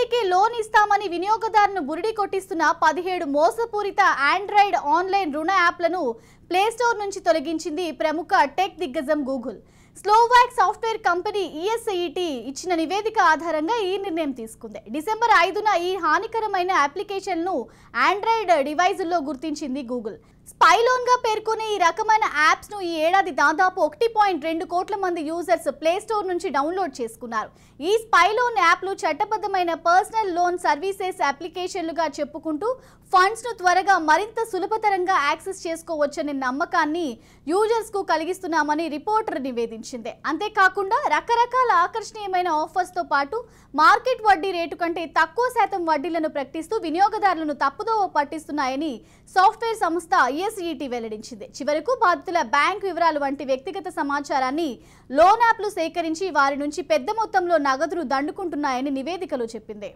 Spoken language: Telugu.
వడ్డీకి లోన్ ఇస్తామని వినియోగదారును బురిడి కొట్టిస్తున్న పదిహేడు మోసపూరిత ఆండ్రాయిడ్ ఆన్లైన్ రుణ యాప్లను ప్లేస్టోర్ నుంచి తొలగించింది ప్రముఖ టెక్ దిగ్గజం Google Slovak software company ESIT ఇచ్చిన నివేదిక ఆధారంగా ఈ నిర్ణయం తీసుకుంది డిసెంబర్ ఐదున ఈ హానికరమైన అప్లికేషన్ను ఆండ్రాయిడ్ డివైజుల్లో గుర్తించింది గూగుల్ స్పైలోన్గా పేర్కొనే ఈ రకమైన యాప్స్ను ఈ ఏడాది దాదాపు ఒకటి పాయింట్ రెండు కోట్ల మంది యూజర్స్ ప్లేస్టోర్ నుంచి డౌన్లోడ్ చేసుకున్నారు ఈ స్పైలోన్ యాప్లు చట్టబద్ధమైన పర్సనల్ లోన్ సర్వీసెస్ అప్లికేషన్లుగా చెప్పుకుంటూ ఫండ్స్ను త్వరగా మరింత సులభతరంగా యాక్సెస్ చేసుకోవచ్చనే నమ్మకాన్ని యూజర్స్కు కలిగిస్తున్నామని రిపోర్టర్ నివేదించింది అంతేకాకుండా రకరకాల ఆకర్షణీయమైన ఆఫర్స్తో పాటు మార్కెట్ వడ్డీ రేటు కంటే తక్కువ శాతం వడ్డీలను ప్రకటిస్తూ వినియోగదారులను తప్పుదోవ పట్టిస్తున్నాయని సాఫ్ట్వేర్ సంస్థ ఐఎస్ఈటీ వెల్లడించింది చివరకు బాధితుల బ్యాంక్ వివరాలు వంటి వ్యక్తిగత సమాచారాన్ని లోన్ యాప్లు సేకరించి వారి నుంచి పెద్ద మొత్తంలో నగదులు దండుకుంటున్నాయని నివేదికలో చెప్పింది